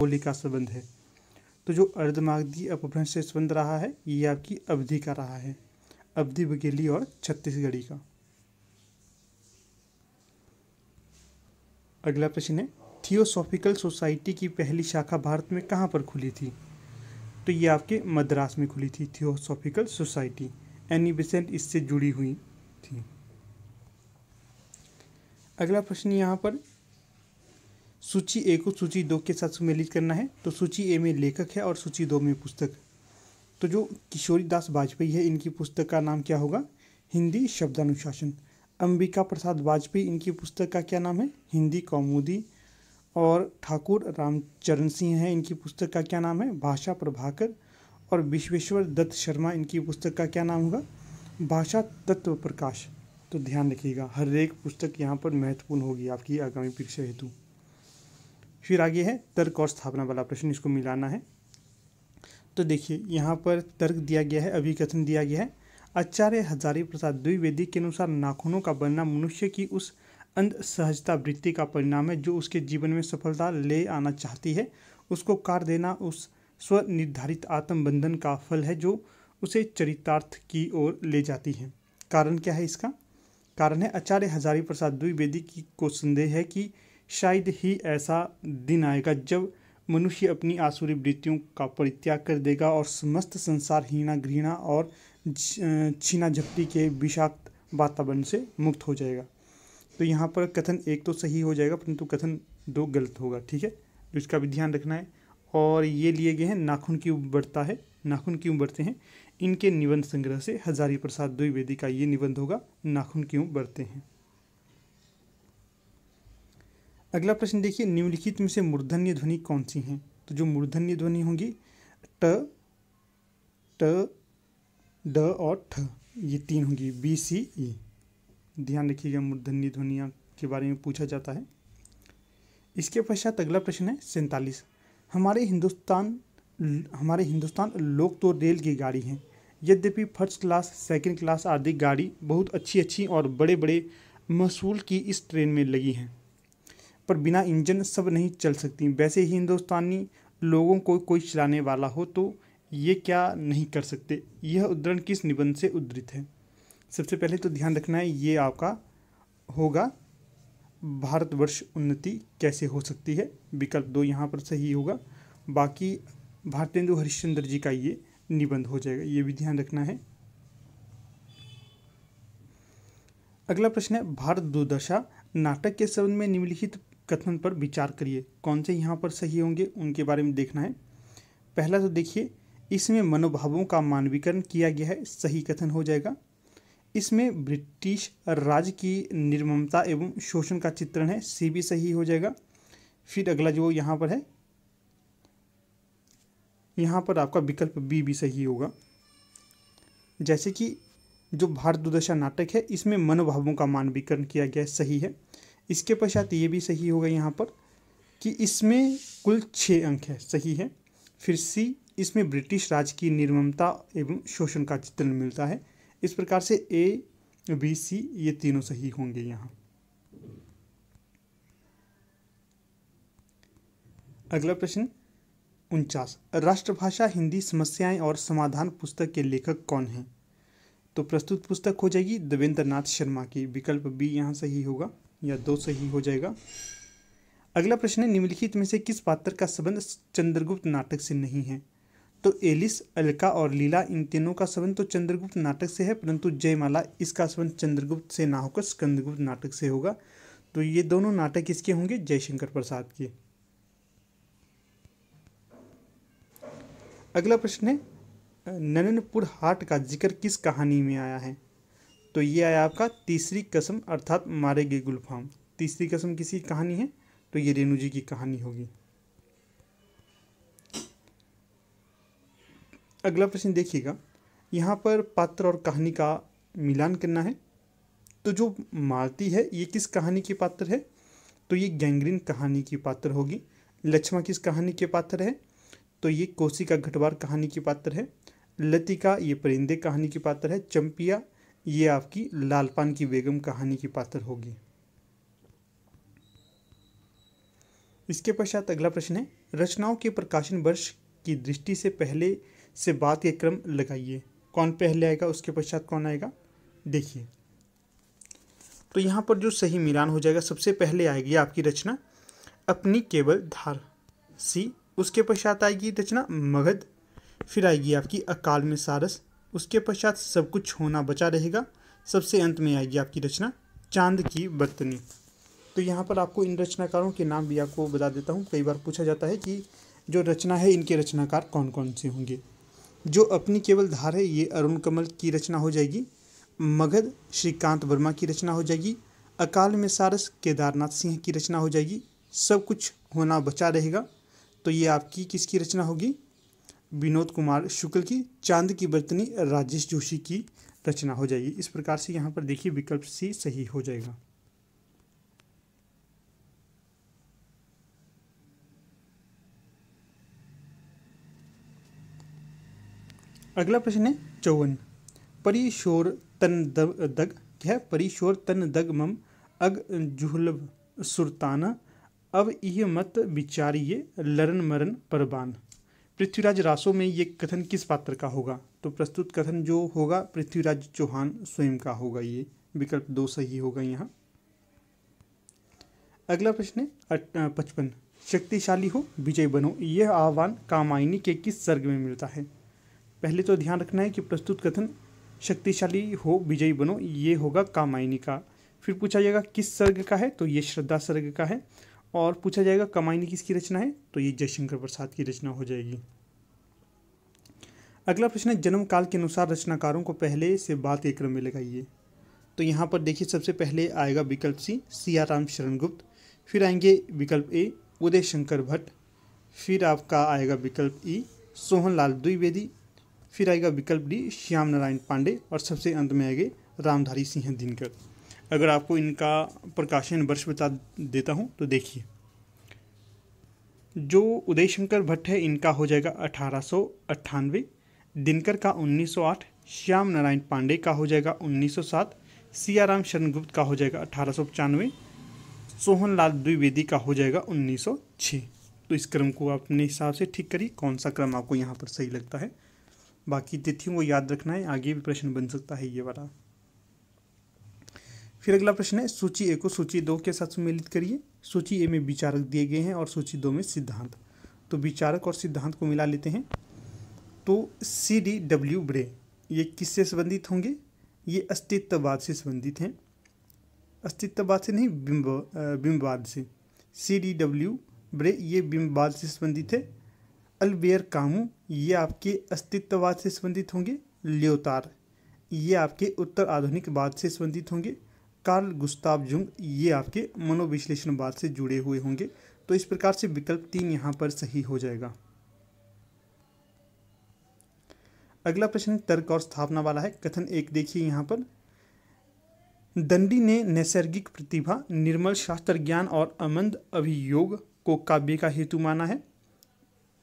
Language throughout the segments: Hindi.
होली का संबंध है तो जो अर्धमागधी अपभ्रंश से संबंध रहा है ये आपकी अवधि का रहा है अवधि बघेली और छत्तीसगढ़ी का अगला प्रश्न है थियोसॉफिकल सोसाइटी की पहली शाखा भारत में कहाँ पर खुली थी तो ये आपके मद्रास में खुली थी थियोसॉफिकल सोसाइटी एनी बिसेंट इससे जुड़ी हुई थी अगला प्रश्न यहाँ पर सूची ए को सूची दो के साथ सुमेलित करना है तो सूची ए में लेखक है और सूची दो में पुस्तक तो जो किशोरी दास वाजपेयी है इनकी पुस्तक का नाम क्या होगा हिंदी शब्दानुशासन अंबिका प्रसाद वाजपेयी इनकी पुस्तक का क्या नाम है हिंदी कौमुदी और ठाकुर रामचरण सिंह हैं इनकी पुस्तक का क्या नाम है भाषा प्रभाकर और विश्वेश्वर दत्त शर्मा इनकी पुस्तक का क्या नाम होगा भाषा तत्व प्रकाश तो ध्यान रखिएगा हर एक पुस्तक यहाँ पर महत्वपूर्ण होगी आपकी आगामी परीक्षा हेतु फिर आगे है तर्क और स्थापना वाला प्रश्न इसको मिलाना है तो देखिए यहाँ पर तर्क दिया गया है अभिकथन दिया गया है आचार्य हजारी प्रसाद द्विवेदी के अनुसार नाखूनों का बनना मनुष्य की उस अंध सहजता वृत्ति का परिणाम है जो उसके जीवन में सफलता ले आना चाहती है उसको कार देना उस स्वनिर्धारित आत्मबंधन का फल है जो उसे चरितार्थ की ओर ले जाती है कारण क्या है इसका कारण है आचार्य हजारी प्रसाद द्विवेदी की को संदेह है कि शायद ही ऐसा दिन आएगा जब मनुष्य अपनी आसुरी वृत्तियों का परित्याग कर देगा और समस्त संसार हीना घृणा और छीना झपटी के विषाक्त वातावरण से मुक्त हो जाएगा तो यहाँ पर कथन एक तो सही हो जाएगा परंतु कथन दो गलत होगा ठीक है तो इसका भी ध्यान रखना है और ये लिए गए हैं नाखून क्यों बढ़ता है नाखून क्यों बढ़ते हैं इनके निबंध संग्रह से हजारी प्रसाद द्विवेदी का ये निबंध होगा नाखून क्यों बढ़ते हैं अगला प्रश्न देखिए निम्नलिखित में से मूर्धन्य ध्वनि कौन सी हैं तो जो मूर्धन्य ध्वनि होंगी ट ट ड और ठ ये तीन होंगी बी सी ई ध्यान रखिएगा मूर्धन्य ध्वनिया के बारे में पूछा जाता है इसके पश्चात अगला प्रश्न है सैंतालीस हमारे हिंदुस्तान हमारे हिंदुस्तान लोक तो रेल की गाड़ी हैं यद्यपि फर्स्ट क्लास सेकंड क्लास आदि गाड़ी बहुत अच्छी अच्छी और बड़े बड़े मसूल की इस ट्रेन में लगी हैं पर बिना इंजन सब नहीं चल सकती वैसे ही हिंदुस्तानी लोगों को कोई चलाने वाला हो तो ये क्या नहीं कर सकते यह उद्धरण किस निबंध से उद्धृत है सबसे पहले तो ध्यान रखना है ये आपका होगा भारतवर्ष उन्नति कैसे हो सकती है विकल्प दो यहाँ पर सही होगा बाकी भारतेंदु हरिश्चंद्र जी का ये निबंध हो जाएगा ये भी ध्यान रखना है अगला प्रश्न है भारत दुर्दशा नाटक के संबंध में निम्नलिखित कथन पर विचार करिए कौन से यहाँ पर सही होंगे उनके बारे में देखना है पहला तो देखिए इसमें मनोभावों का मानवीकरण किया गया है सही कथन हो जाएगा इसमें ब्रिटिश राज की निर्ममता एवं शोषण का चित्रण है सी भी सही हो जाएगा फिर अगला जो यहाँ पर है यहाँ पर आपका विकल्प बी भी सही होगा जैसे कि जो भारत दुर्दशा नाटक है इसमें मनोभावों का मानवीकरण किया गया सही है इसके पश्चात ये भी सही होगा यहाँ पर कि इसमें कुल छः अंक है सही है फिर सी इसमें ब्रिटिश राज की निर्ममता एवं शोषण का चित्रण मिलता है इस प्रकार से ए बी सी ये तीनों सही होंगे यहाँ अगला प्रश्न उनचास राष्ट्रभाषा हिंदी समस्याएं और समाधान पुस्तक के लेखक कौन हैं तो प्रस्तुत पुस्तक हो जाएगी देवेंद्र नाथ शर्मा की विकल्प बी यहाँ सही होगा या दो सही हो जाएगा अगला प्रश्न है निम्नलिखित में से किस पात्र का संबंध चंद्रगुप्त नाटक से नहीं है तो एलिस अलका और लीला इन तीनों का संबंध तो चंद्रगुप्त नाटक से है परंतु जयमाला इसका संबंध चंद्रगुप्त से ना होकर स्कंदगुप्त नाटक से होगा तो ये दोनों नाटक किसके होंगे जयशंकर प्रसाद के अगला प्रश्न है ननपुर हाट का जिक्र किस कहानी में आया है तो ये आया आपका तीसरी कसम अर्थात मारे गए गुलफाम तीसरी कसम किसी कहानी है तो ये रेणु जी की कहानी होगी अगला प्रश्न देखिएगा यहाँ पर पात्र और कहानी का मिलान करना है तो जो मालती है ये किस कहानी की पात्र है तो ये गैंग्रीन कहानी की पात्र होगी लक्ष्मा किस कहानी के पात्र है तो ये कोसी का घटवार कहानी की पात्र है लतिका ये परिंदे कहानी की पात्र है चंपिया ये आपकी लालपान की बेगम कहानी की पात्र होगी इसके पश्चात अगला प्रश्न है रचनाओं के प्रकाशन वर्ष की दृष्टि से पहले से बात के क्रम लगाइए कौन पहले आएगा उसके पश्चात कौन आएगा देखिए तो यहाँ पर जो सही मिलान हो जाएगा सबसे पहले आएगी आपकी रचना अपनी केवल धार सी उसके पश्चात आएगी रचना मगध फिर आएगी आपकी अकाल में सारस उसके पश्चात सब कुछ होना बचा रहेगा सबसे अंत में आएगी आपकी रचना चांद की बर्तनी तो यहाँ पर आपको इन रचनाकारों के नाम भी आपको बता देता हूँ कई बार पूछा जाता है कि जो रचना है इनके रचनाकार कौन कौन से होंगे जो अपनी केवल धार है ये अरुण कमल की रचना हो जाएगी मगध श्रीकांत वर्मा की रचना हो जाएगी अकाल में सारस केदारनाथ सिंह की रचना हो जाएगी सब कुछ होना बचा रहेगा तो ये आपकी किसकी रचना होगी विनोद कुमार शुक्ल की चांद की बर्तनी राजेश जोशी की रचना हो जाएगी इस प्रकार से यहाँ पर देखिए विकल्प सी सही हो जाएगा अगला प्रश्न है चौवन परिशोर तन दग, क्या है परिशोर तन दग मम अग जुहलब सुरताना अब यह मत विचारिये लरन मरन परबान पृथ्वीराज रासो में ये कथन किस पात्र का होगा तो प्रस्तुत कथन जो होगा पृथ्वीराज चौहान स्वयं का होगा ये विकल्प दो सही होगा यहाँ अगला प्रश्न है पचपन शक्तिशाली हो विजय बनो यह आह्वान कामायनी के किस सर्ग में मिलता है पहले तो ध्यान रखना है कि प्रस्तुत कथन शक्तिशाली हो विजयी बनो ये होगा कामायनी का फिर पूछा जाएगा किस सर्ग का है तो ये श्रद्धा सर्ग का है और पूछा जाएगा कमाइनी किसकी रचना है तो ये जयशंकर प्रसाद की रचना हो जाएगी अगला प्रश्न है जन्म काल के अनुसार रचनाकारों को पहले से बात के क्रम में लगाइए तो यहाँ पर देखिए सबसे पहले आएगा विकल्प सी सियाराम शरण गुप्त फिर आएंगे विकल्प ए उदय शंकर भट्ट फिर आपका आएगा विकल्प ई सोहन लाल द्विवेदी फिर आएगा विकल्प डी श्याम नारायण पांडे और सबसे अंत में आएंगे रामधारी सिंह दिनकर अगर आपको इनका प्रकाशन वर्ष बता देता हूँ तो देखिए जो उदय शंकर भट्ट है इनका हो जाएगा अठारह सौ अट्ठानवे दिनकर का 1908 श्याम नारायण पांडे का हो जाएगा 1907 सियाराम शरणगुप्त का हो जाएगा अठारह सौ पचानवे द्विवेदी का हो जाएगा 1906 तो इस क्रम को आप अपने हिसाब से ठीक करिए कौन सा क्रम आपको यहाँ पर सही लगता है बाकी तिथियों को याद रखना है आगे भी प्रश्न बन सकता है ये वाला फिर अगला प्रश्न है सूची ए को सूची दो के साथ सम्मिलित करिए सूची ए में विचारक दिए गए हैं और सूची दो में सिद्धांत तो विचारक और सिद्धांत को मिला लेते हैं तो सी डी डब्ल्यू ब्रे ये किससे संबंधित होंगे ये अस्तित्ववाद से संबंधित हैं अस्तित्ववाद से नहीं बिंब बिंबवाद से सी डी डब्ल्यू ब्रे ये बिंबवाद से संबंधित है अलबेयर कामू ये आपके अस्तित्ववाद से संबंधित होंगे ल्योतार ये आपके उत्तर आधुनिकवाद से संबंधित होंगे कार्ल गुस्ताव जुंग ये आपके मनोविश्लेषण बाद से जुड़े हुए होंगे तो इस प्रकार से विकल्प तीन यहाँ पर सही हो जाएगा अगला प्रश्न तर्क और स्थापना वाला है कथन एक देखिए यहाँ पर दंडी ने नैसर्गिक प्रतिभा निर्मल शास्त्र ज्ञान और अमंद अभियोग को काव्य का हेतु माना है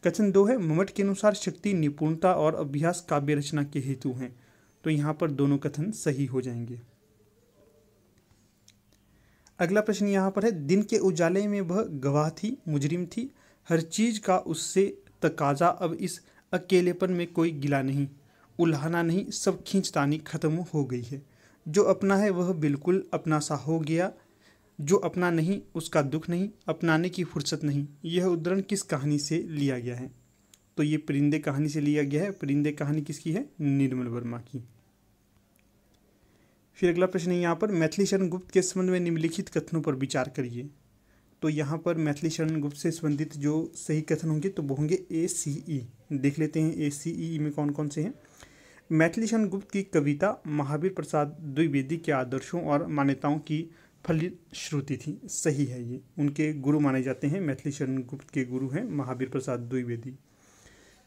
कथन दो है ममट के अनुसार शक्ति निपुणता और अभ्यास काव्य रचना के हेतु हैं तो यहाँ पर दोनों कथन सही हो जाएंगे अगला प्रश्न यहाँ पर है दिन के उजाले में वह गवाह थी मुजरिम थी हर चीज़ का उससे तकाजा अब इस अकेलेपन में कोई गिला नहीं उल्हाना नहीं सब खींचतानी ख़त्म हो गई है जो अपना है वह बिल्कुल अपना सा हो गया जो अपना नहीं उसका दुख नहीं अपनाने की फुर्सत नहीं यह उद्धरण किस कहानी से लिया गया है तो ये परिंदे कहानी से लिया गया है परिंदे कहानी किसकी है निर्मल वर्मा की फिर अगला प्रश्न है यहाँ पर मैथिली शरण गुप्त के संबंध में निम्नलिखित कथनों पर विचार करिए तो यहाँ पर मैथिली शरण गुप्त से संबंधित जो सही कथन होंगे तो वो होंगे ए सी ई देख लेते हैं ए सी ई में कौन कौन से हैं मैथिली शरण गुप्त की कविता महावीर प्रसाद द्विवेदी के आदर्शों और मान्यताओं की फलित श्रुति थी सही है ये उनके गुरु माने जाते हैं मैथिली शरण गुप्त के गुरु हैं महावीर प्रसाद द्विवेदी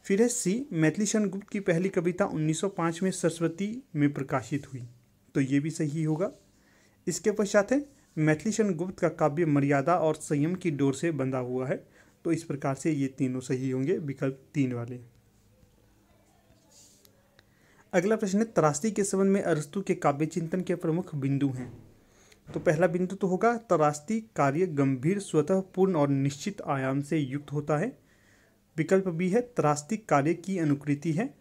फिर है सी मैथिली शरण गुप्त की पहली कविता 1905 में सरस्वती में प्रकाशित हुई तो ये भी सही होगा इसके पश्चात है मैथिलीशन गुप्त का काव्य मर्यादा और संयम की डोर से बंधा हुआ है तो इस प्रकार से ये तीनों सही होंगे विकल्प तीन वाले अगला प्रश्न है तरास्ती के संबंध में अरस्तु के काव्य चिंतन के प्रमुख बिंदु हैं तो पहला बिंदु तो होगा तरास्ती कार्य गंभीर स्वतः पूर्ण और निश्चित आयाम से युक्त होता है विकल्प बी है तरास्ती कार्य की अनुकृति है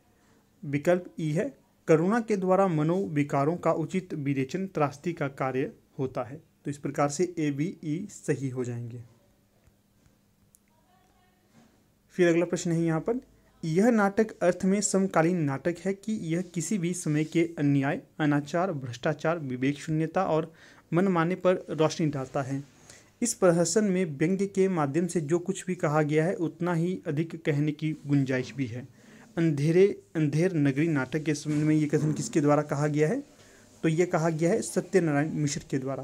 विकल्प ई है करुणा के द्वारा मनोविकारों का उचित विरेचन त्रास्ती का कार्य होता है तो इस प्रकार से ए बी ई सही हो जाएंगे फिर अगला प्रश्न है यहाँ पर यह नाटक अर्थ में समकालीन नाटक है कि यह किसी भी समय के अन्याय अनाचार भ्रष्टाचार विवेक शून्यता और मनमाने पर रोशनी डालता है इस प्रहसन में व्यंग्य के माध्यम से जो कुछ भी कहा गया है उतना ही अधिक कहने की गुंजाइश भी है अंधेरे अंधेर नगरी नाटक के संबंध में ये कथन किसके द्वारा कहा गया है तो ये कहा गया है सत्यनारायण मिश्र के द्वारा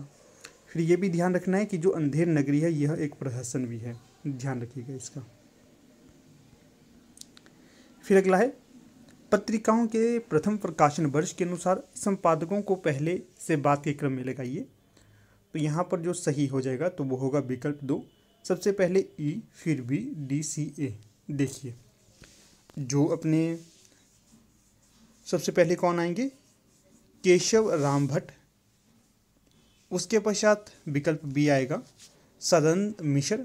फिर ये भी ध्यान रखना है कि जो अंधेर नगरी है यह एक प्रहसन भी है ध्यान रखिएगा इसका फिर अगला है पत्रिकाओं के प्रथम प्रकाशन वर्ष के अनुसार संपादकों को पहले से बात के क्रम में लगाइए तो यहाँ पर जो सही हो जाएगा तो वो होगा विकल्प दो सबसे पहले ई फिर बी डी सी ए देखिए जो अपने सबसे पहले कौन आएंगे केशव राम भट्ट उसके पश्चात विकल्प बी आएगा सदन मिश्र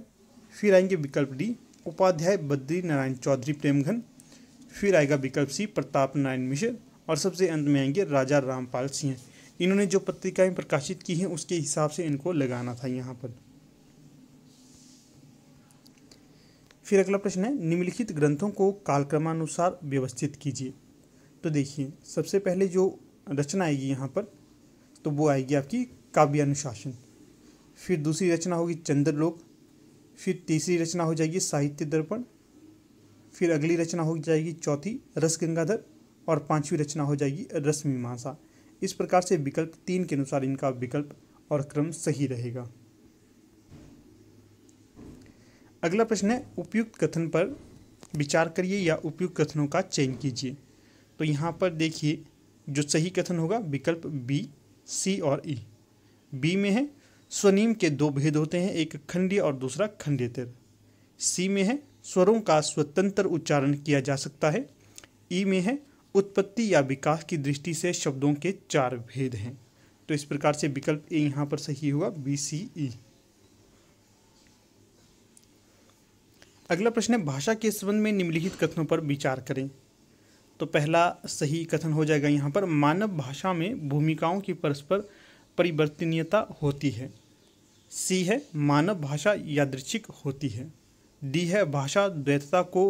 फिर आएंगे विकल्प डी उपाध्याय बद्री नारायण चौधरी प्रेमघन फिर आएगा विकल्प सी प्रताप नारायण मिश्र और सबसे अंत में आएंगे राजा रामपाल सिंह इन्होंने जो पत्रिकाएं प्रकाशित की हैं उसके हिसाब से इनको लगाना था यहाँ पर फिर अगला प्रश्न है निम्नलिखित ग्रंथों को कालक्रमानुसार व्यवस्थित कीजिए तो देखिए सबसे पहले जो रचना आएगी यहाँ पर तो वो आएगी आपकी काव्य अनुशासन फिर दूसरी रचना होगी चंद्रलोक फिर तीसरी रचना हो जाएगी साहित्य दर्पण फिर अगली रचना हो जाएगी चौथी रस गंगाधर और पांचवी रचना हो जाएगी रस इस प्रकार से विकल्प तीन के अनुसार इनका विकल्प और क्रम सही रहेगा अगला प्रश्न है उपयुक्त कथन पर विचार करिए या उपयुक्त कथनों का चयन कीजिए तो यहाँ पर देखिए जो सही कथन होगा विकल्प बी सी और ई e। बी में है स्वनिम के दो भेद होते हैं एक खंडीय और दूसरा खंडेतर सी में है स्वरों का स्वतंत्र उच्चारण किया जा सकता है ई e में है उत्पत्ति या विकास की दृष्टि से शब्दों के चार भेद हैं तो इस प्रकार से विकल्प ए यहाँ पर सही होगा बी सी ई अगला प्रश्न है भाषा के संबंध में निम्नलिखित कथनों पर विचार करें तो पहला सही कथन हो जाएगा यहाँ पर मानव भाषा में भूमिकाओं की परस्पर परिवर्तनीयता होती है सी है मानव भाषा यादृच्छिक होती है डी है भाषा द्वैतता को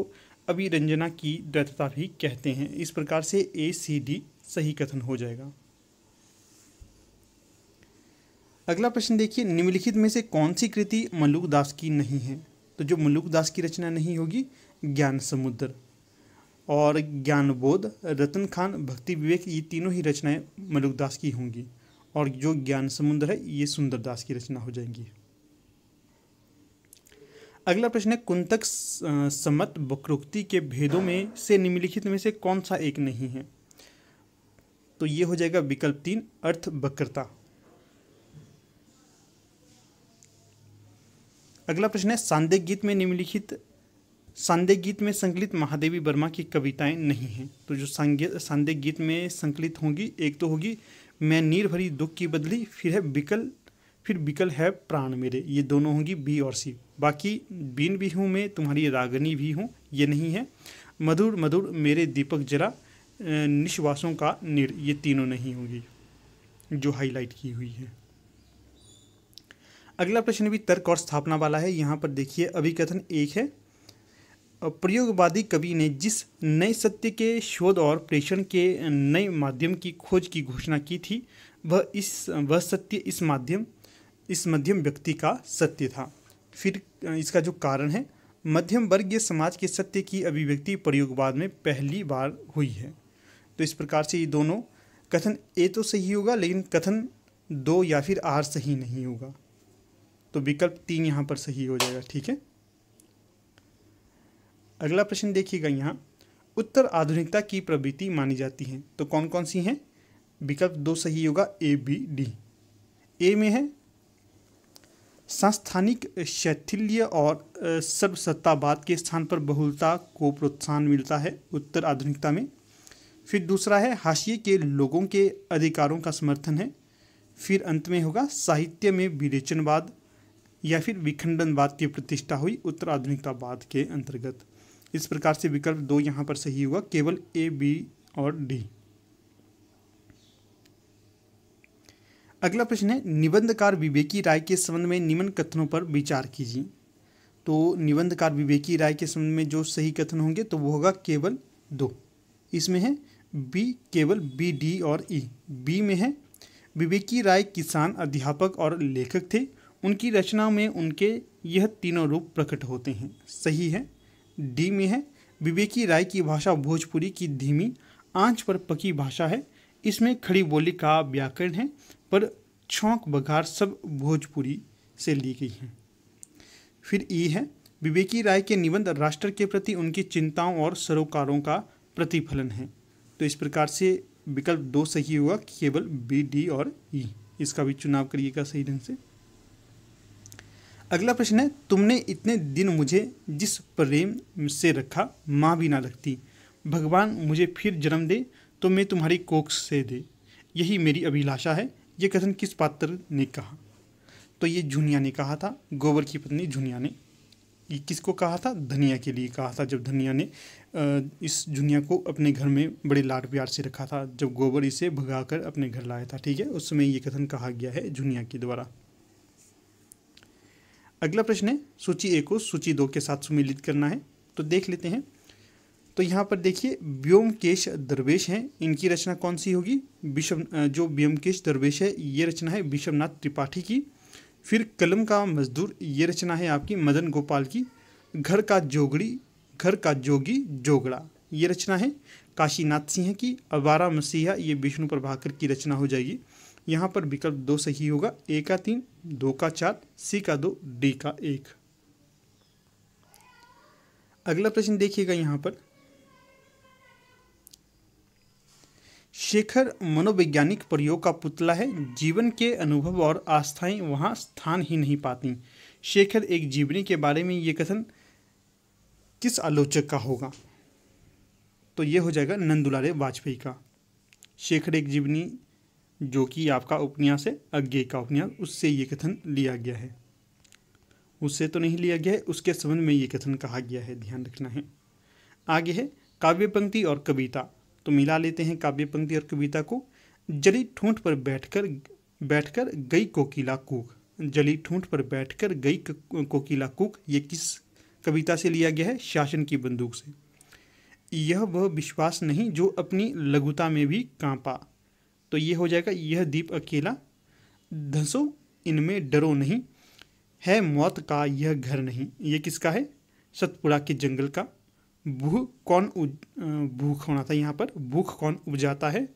अभिरंजना की द्वैतता भी कहते हैं इस प्रकार से ए सी डी सही कथन हो जाएगा अगला प्रश्न देखिए निम्नलिखित में से कौन सी कृति मल्लुक दास की नहीं है तो जो मुलुकदास की रचना नहीं होगी ज्ञान समुद्र और ज्ञानबोध रतन खान भक्ति विवेक ये तीनों ही रचनाएं मलुकदास की होंगी और जो ज्ञान समुद्र है ये सुंदरदास की रचना हो जाएंगी अगला प्रश्न है कुंतक समत वक्रोक्ति के भेदों में से निम्नलिखित में से कौन सा एक नहीं है तो ये हो जाएगा विकल्प तीन अर्थ वक्रता अगला प्रश्न है सांदेह गीत में निम्नलिखित सांदेग गीत में संकलित महादेवी वर्मा की कविताएं नहीं हैं तो जो सांदेग गीत में संकलित होंगी एक तो होगी मैं नीर भरी दुख की बदली फिर है बिकल फिर बिकल है प्राण मेरे ये दोनों होंगी बी और सी बाकी बीन भी हूँ मैं तुम्हारी रागनी भी हूँ ये नहीं है मधुर मधुर मेरे दीपक जरा निश्वासों का निर ये तीनों नहीं होगी जो हाईलाइट की हुई है अगला प्रश्न भी तर्क और स्थापना वाला है यहाँ पर देखिए अभिकथन एक है प्रयोगवादी कवि ने जिस नए सत्य के शोध और प्रेषण के नए माध्यम की खोज की घोषणा की थी वह इस वह सत्य इस माध्यम इस मध्यम व्यक्ति का सत्य था फिर इसका जो कारण है मध्यम वर्गीय समाज के सत्य की अभिव्यक्ति प्रयोगवाद में पहली बार हुई है तो इस प्रकार से ये दोनों कथन ए तो सही होगा लेकिन कथन दो या फिर आर सही नहीं होगा तो विकल्प तीन यहाँ पर सही हो जाएगा ठीक है अगला प्रश्न देखिएगा यहाँ उत्तर आधुनिकता की प्रवृत्ति मानी जाती है तो कौन कौन सी हैं विकल्प दो सही होगा ए बी डी ए में है संस्थानिक शैथिल्य और सर्वसत्तावाद के स्थान पर बहुलता को प्रोत्साहन मिलता है उत्तर आधुनिकता में फिर दूसरा है हाशिए के लोगों के अधिकारों का समर्थन है फिर अंत में होगा साहित्य में विरेचनवाद या फिर विखंडनवाद की प्रतिष्ठा हुई उत्तर आधुनिकतावाद के अंतर्गत इस प्रकार से विकल्प दो यहाँ पर सही हुआ केवल ए बी और डी अगला प्रश्न है निबंधकार विवेकी राय के संबंध में निम्न कथनों पर विचार कीजिए तो निबंधकार विवेकी राय के संबंध में जो सही कथन होंगे तो वो होगा केवल दो इसमें है बी केवल बी डी और ई e. बी में है विवेकी राय किसान अध्यापक और लेखक थे उनकी रचना में उनके यह तीनों रूप प्रकट होते हैं सही है डी में है विवेकी राय की भाषा भोजपुरी की धीमी आंच पर पकी भाषा है इसमें खड़ी बोली का व्याकरण है पर छोंक बघार सब भोजपुरी से ली गई है फिर ई है विवेकी राय के निबंध राष्ट्र के प्रति उनकी चिंताओं और सरोकारों का प्रतिफलन है तो इस प्रकार से विकल्प दो सही होगा केवल बी डी और ई e. इसका भी चुनाव करिएगा सही ढंग से अगला प्रश्न है तुमने इतने दिन मुझे जिस प्रेम से रखा माँ भी ना रखती भगवान मुझे फिर जन्म दे तो मैं तुम्हारी कोख से दे यही मेरी अभिलाषा है ये कथन किस पात्र ने कहा तो ये झुनिया ने कहा था गोबर की पत्नी झुनिया ने ये किसको कहा था धनिया के लिए कहा था जब धनिया ने इस झुनिया को अपने घर में बड़े लाड प्यार से रखा था जब गोबर इसे भगा कर अपने घर लाया था ठीक है उस समय ये कथन कहा गया है झुनिया के द्वारा अगला प्रश्न है सूची ए को सूची दो के साथ सुमिलित करना है तो देख लेते हैं तो यहाँ पर देखिए व्योमकेश दरवेश हैं इनकी रचना कौन सी होगी विश्व जो व्योमकेश दरवेश है ये रचना है विश्वनाथ त्रिपाठी की फिर कलम का मजदूर ये रचना है आपकी मदन गोपाल की घर का जोगड़ी घर का जोगी जोगड़ा ये रचना है काशीनाथ सिंह की अवारा मसीहा ये विष्णु प्रभाकर की रचना हो जाएगी यहाँ पर विकल्प दो सही होगा एक का तीन दो का चार सी का दो डी का एक अगला प्रश्न देखिएगा यहां पर शेखर मनोवैज्ञानिक प्रयोग का पुतला है जीवन के अनुभव और आस्थाएं वहां स्थान ही नहीं पाती शेखर एक जीवनी के बारे में यह कथन किस आलोचक का होगा तो यह हो जाएगा नंदुलारे वाजपेयी का शेखर एक जीवनी जो कि आपका उपन्यास है अज्ञे का उपन्यास उससे ये कथन लिया गया है उससे तो नहीं लिया गया है उसके संबंध में ये कथन कहा गया है ध्यान रखना है आगे है काव्य पंक्ति और कविता तो मिला लेते हैं काव्य पंक्ति और कविता को जली ठूंठ पर बैठकर बैठकर गई कोकिला कूक जली ठूंठ पर बैठकर गई कोकिला कूक ये किस कविता से लिया गया है शासन की बंदूक से यह वह विश्वास नहीं जो अपनी लघुता में भी कांपा तो ये हो जाएगा यह दीप अकेला धंसो इनमें डरो नहीं है मौत का यह घर नहीं ये किसका है सतपुड़ा के जंगल का भूख कौन भूख होना था यहाँ पर भूख कौन उपजाता है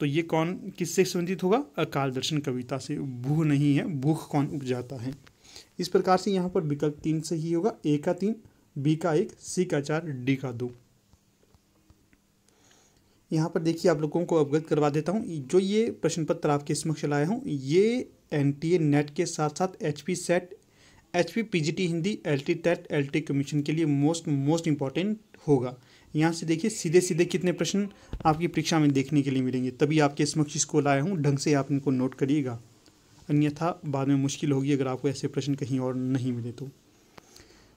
तो ये कौन किससे संबंधित होगा अकाल दर्शन कविता से भू नहीं है भूख कौन उपजाता है इस प्रकार से यहाँ पर विकल्प तीन से ही होगा ए का तीन बी का एक सी का चार डी का दो यहाँ पर देखिए आप लोगों को अवगत करवा देता हूँ जो ये प्रश्न पत्र आपके समक्ष लाया हूँ ये एन नेट के साथ साथ H SET H P Hindi L T TET L T commission के लिए मोस्ट मोस्ट इम्पॉर्टेंट होगा यहाँ से देखिए सीधे सीधे कितने प्रश्न आपकी परीक्षा में देखने के लिए मिलेंगे तभी आपके समक्ष इसको लाया हूँ ढंग से आप इनको नोट करिएगा अन्यथा बाद में मुश्किल होगी अगर आपको ऐसे प्रश्न कहीं और नहीं मिले तो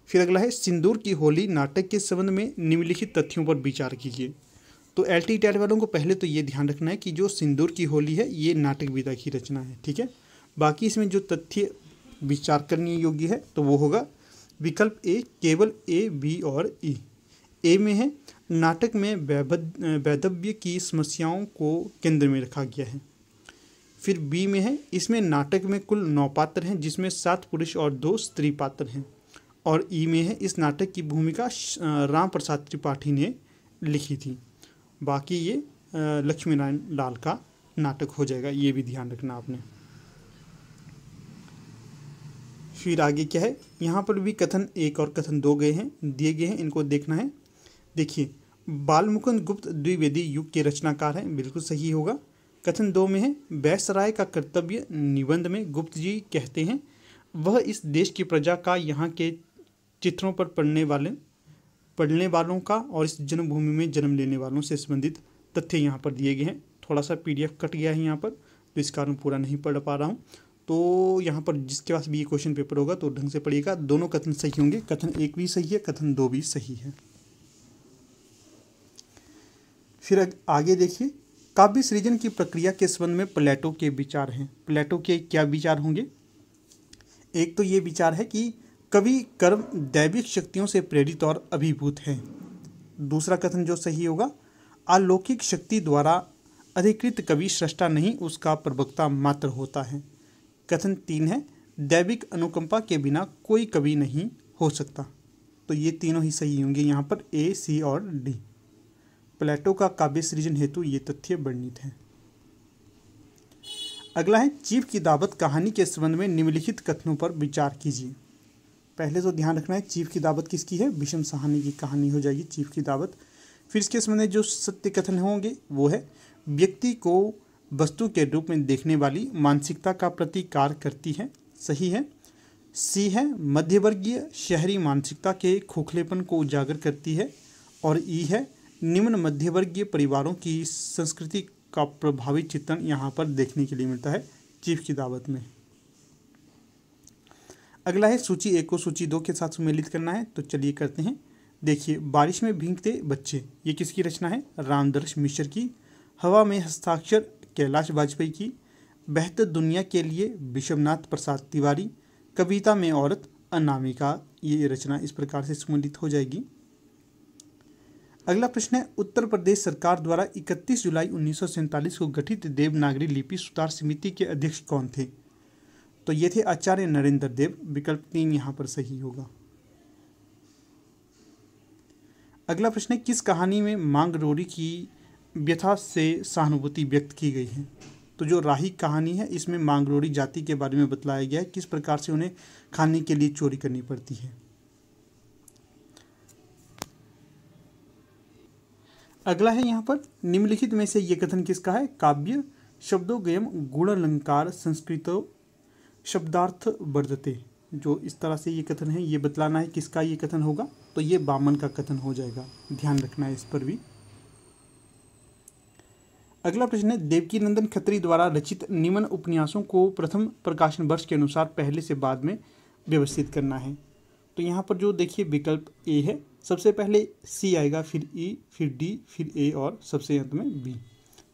फिर अगला है सिंदूर की होली नाटक के संबंध में निम्नलिखित तथ्यों पर विचार कीजिए तो एल टी टी वालों को पहले तो ये ध्यान रखना है कि जो सिंदूर की होली है ये नाटक विधा की रचना है ठीक है बाकी इसमें जो तथ्य विचार करने योग्य है तो वो होगा विकल्प ए केवल ए बी और ई e। ए में है नाटक में वैधव्य की समस्याओं को केंद्र में रखा गया है फिर बी में है इसमें नाटक में कुल नौ पात्र हैं जिसमें सात पुरुष और दो स्त्री पात्र हैं और ई e में है इस नाटक की भूमिका राम प्रसाद त्रिपाठी ने लिखी थी बाकी ये लक्ष्मी नारायण लाल का नाटक हो जाएगा ये भी ध्यान रखना आपने फिर आगे क्या है यहाँ पर भी कथन एक और कथन दो गए हैं दिए गए हैं इनको देखना है देखिए बालमुकुंद गुप्त द्विवेदी युग के रचनाकार हैं बिल्कुल सही होगा कथन दो में है बैसराय का कर्तव्य निबंध में गुप्त जी कहते हैं वह इस देश की प्रजा का यहाँ के चित्रों पर पड़ने वाले पढ़ने वालों का और इस जन्मभूमि में जन्म लेने वालों से संबंधित तथ्य यहाँ पर दिए गए हैं थोड़ा सा पी कट गया है यहाँ पर तो इस कारण पूरा नहीं पढ़ पा रहा हूँ तो यहाँ पर जिसके पास भी ये क्वेश्चन पेपर होगा तो ढंग से पढ़िएगा दोनों कथन सही होंगे कथन एक भी सही है कथन दो भी सही है फिर आगे देखिए काव्य सृजन की प्रक्रिया के संबंध में प्लेटो के विचार हैं प्लेटो के क्या विचार होंगे एक तो ये विचार है कि कवि कर्म दैविक शक्तियों से प्रेरित और अभिभूत हैं दूसरा कथन जो सही होगा अलौकिक शक्ति द्वारा अधिकृत कवि सृष्टा नहीं उसका प्रवक्ता मात्र होता है कथन तीन है दैविक अनुकंपा के बिना कोई कवि नहीं हो सकता तो ये तीनों ही सही होंगे यहाँ पर ए सी और डी प्लेटो का काव्य सृजन हेतु ये तथ्य वर्णित है अगला है चीफ की दावत कहानी के संबंध में निम्नलिखित कथनों पर विचार कीजिए पहले तो ध्यान रखना है चीफ की दावत किसकी है विषम सहानी की कहानी हो जाएगी चीफ की दावत फिर इसके संबंध में जो सत्य कथन होंगे वो है व्यक्ति को वस्तु के रूप में देखने वाली मानसिकता का प्रतिकार करती है सही है सी है मध्यवर्गीय शहरी मानसिकता के खोखलेपन को उजागर करती है और ई है निम्न मध्यवर्गीय परिवारों की संस्कृति का प्रभावी चित्रण यहाँ पर देखने के लिए मिलता है चीफ की दावत में अगला है सूची एक को सूची दो के साथ सम्मिलित करना है तो चलिए करते हैं देखिए बारिश में भींगते बच्चे ये किसकी रचना है रामदर्श मिश्र की हवा में हस्ताक्षर कैलाश वाजपेयी की बेहतर दुनिया के लिए विश्वनाथ प्रसाद तिवारी कविता में औरत अनामिका ये रचना इस प्रकार से सम्मिलित हो जाएगी अगला प्रश्न है उत्तर प्रदेश सरकार द्वारा 31 जुलाई उन्नीस को गठित देवनागरी लिपि सुधार समिति के अध्यक्ष कौन थे तो ये थे आचार्य नरेंद्र देव विकल्प तीन यहाँ पर सही होगा अगला प्रश्न है किस कहानी में मांग रोरी की व्यथा से सहानुभूति व्यक्त की गई है तो जो राही कहानी है इसमें मांगरोरी जाति के बारे में बतलाया गया है किस प्रकार से उन्हें खाने के लिए चोरी करनी पड़ती है अगला है यहाँ पर निम्नलिखित में से ये कथन किसका है काव्य शब्दों गयम अलंकार संस्कृतों शब्दार्थ वर्धते जो इस तरह से ये कथन है ये बतलाना है किसका ये कथन होगा तो ये बामन का कथन हो जाएगा ध्यान रखना है इस पर भी अगला प्रश्न है देवकी नंदन खत्री द्वारा रचित निम्न उपन्यासों को प्रथम प्रकाशन वर्ष के अनुसार पहले से बाद में व्यवस्थित करना है तो यहाँ पर जो देखिए विकल्प ए है सबसे पहले सी आएगा फिर ई फिर डी फिर ए और सबसे अंत में बी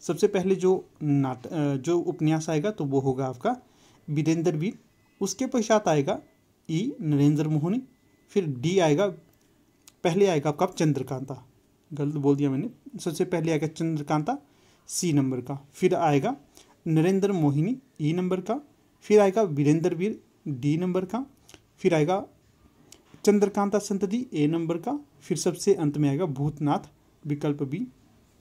सबसे पहले जो नाट जो उपन्यास आएगा तो वो होगा आपका वीरेंद्र वीर उसके पश्चात आएगा ई नरेंद्र मोहनी फिर डी आएगा पहले आएगा आपका चंद्रकांता गलत बोल दिया मैंने सबसे पहले आएगा चंद्रकांता सी नंबर का फिर आएगा नरेंद्र मोहिनी ई नंबर का फिर आएगा वीरेंद्र वीर डी नंबर का फिर आएगा चंद्रकांता संतति ए नंबर का फिर सबसे अंत में आएगा भूतनाथ विकल्प बी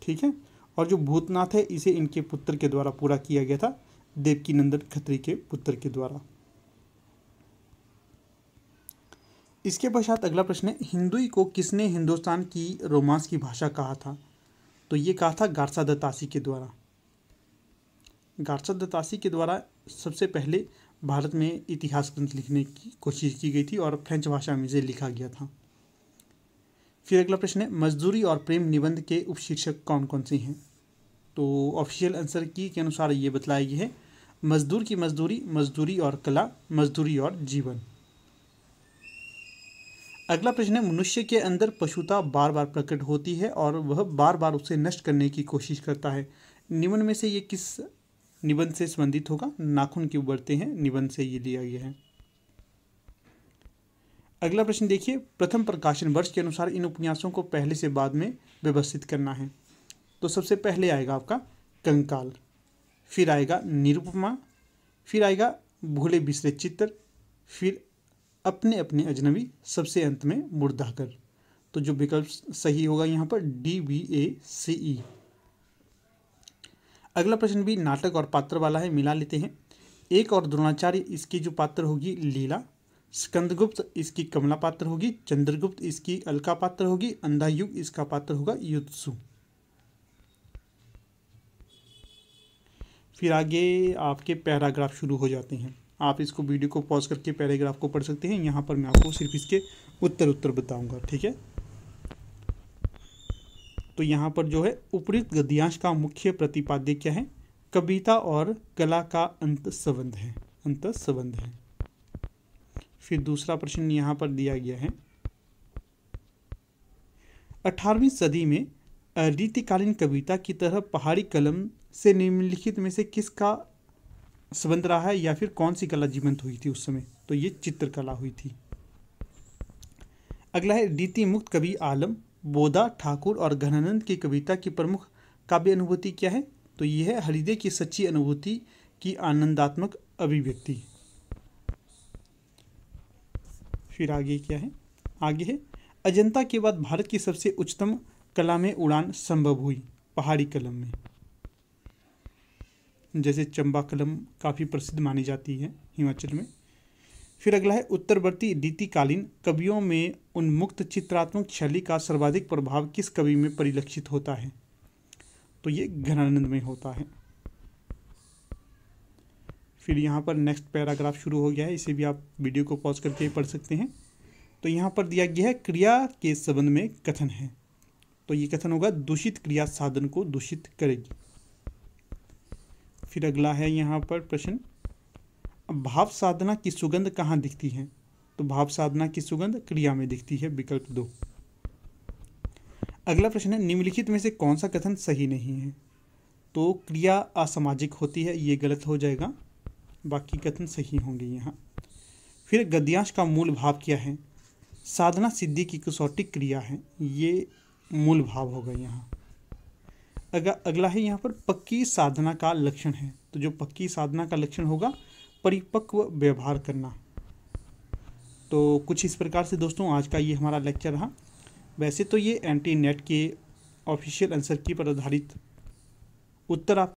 ठीक है और जो भूतनाथ है इसे इनके पुत्र के द्वारा पूरा किया गया था देवकी नंदन खत्री के पुत्र के द्वारा इसके पश्चात अगला प्रश्न है हिंदुई को किसने हिंदुस्तान की रोमांस की भाषा कहा था तो ये कहा था गारसा दत्तासी के द्वारा गारसा दत्तासी के द्वारा सबसे पहले भारत में इतिहास ग्रंथ लिखने की कोशिश की गई थी और फ्रेंच भाषा में इसे लिखा गया था फिर अगला प्रश्न है मजदूरी और प्रेम निबंध के उपशीर्षक कौन कौन से हैं तो ऑफिशियल आंसर की के अनुसार ये बतलाया गया है मजदूर की मजदूरी मजदूरी और कला मजदूरी और जीवन अगला प्रश्न है मनुष्य के अंदर पशुता बार बार प्रकट होती है और वह बार बार उसे नष्ट करने की कोशिश करता है निबंध में से ये किस निबंध से संबंधित होगा नाखून की उबरते हैं निबंध से ये लिया गया है अगला प्रश्न देखिए प्रथम प्रकाशन वर्ष के अनुसार इन उपन्यासों को पहले से बाद में व्यवस्थित करना है तो सबसे पहले आएगा आपका कंकाल फिर आएगा निरुपमा फिर आएगा भूले बिसरे चित्र फिर अपने अपने अजनबी सबसे अंत में मुर्दाकर तो जो विकल्प सही होगा यहाँ पर डी बी ए सी ई अगला प्रश्न भी नाटक और पात्र वाला है मिला लेते हैं एक और द्रोणाचार्य इसकी जो पात्र होगी लीला स्कंदगुप्त इसकी कमला पात्र होगी चंद्रगुप्त इसकी अलका पात्र होगी अंधायुग इसका पात्र होगा युत्सु फिर आगे आपके पैराग्राफ शुरू हो जाते हैं आप इसको वीडियो को पॉज करके पैराग्राफ को पढ़ सकते हैं यहाँ पर मैं आपको सिर्फ इसके उत्तर उत्तर बताऊँगा ठीक है तो यहाँ पर जो है उपयुक्त गद्यांश का मुख्य प्रतिपाद्य क्या है कविता और कला का अंत संबंध है अंत संबंध है फिर दूसरा प्रश्न यहाँ पर दिया गया है अठारहवीं सदी में रीतिकालीन कविता की तरह पहाड़ी कलम से निम्नलिखित में से किसका संबंध रहा है या फिर कौन सी कला जीवंत हुई थी उस समय तो ये चित्रकला हुई थी अगला है रीति मुक्त कवि आलम बोधा ठाकुर और घनानंद की कविता की प्रमुख काव्य अनुभूति क्या है तो ये है हरिदे की सच्ची अनुभूति की आनंदात्मक अभिव्यक्ति फिर आगे क्या है आगे है अजंता के बाद भारत की सबसे उच्चतम कला में उड़ान संभव हुई पहाड़ी कलम में जैसे चंबा कलम काफ़ी प्रसिद्ध मानी जाती है हिमाचल में फिर अगला है उत्तरवर्ती रीतिकालीन कवियों में उन्मुक्त चित्रात्मक शैली का सर्वाधिक प्रभाव किस कवि में परिलक्षित होता है तो ये घनानंद में होता है फिर यहाँ पर नेक्स्ट पैराग्राफ शुरू हो गया है इसे भी आप वीडियो को पॉज करके पढ़ सकते हैं तो यहाँ पर दिया गया है क्रिया के संबंध में कथन है तो ये कथन होगा दूषित क्रिया साधन को दूषित करेगी फिर अगला है यहाँ पर प्रश्न भाव साधना की सुगंध कहाँ दिखती है तो भाव साधना की सुगंध क्रिया में दिखती है विकल्प दो अगला प्रश्न है निम्नलिखित में से कौन सा कथन सही नहीं है तो क्रिया असामाजिक होती है ये गलत हो जाएगा बाकी कथन सही होंगे यहाँ फिर गद्यांश का मूल भाव क्या है साधना सिद्धि की कसौटी क्रिया है ये मूल भाव होगा यहाँ अगला है यहाँ पर पक्की साधना का लक्षण है तो जो पक्की साधना का लक्षण होगा परिपक्व व्यवहार करना तो कुछ इस प्रकार से दोस्तों आज का ये हमारा लेक्चर रहा वैसे तो ये एंटी नेट के ऑफिशियल आंसर की पर आधारित उत्तर आप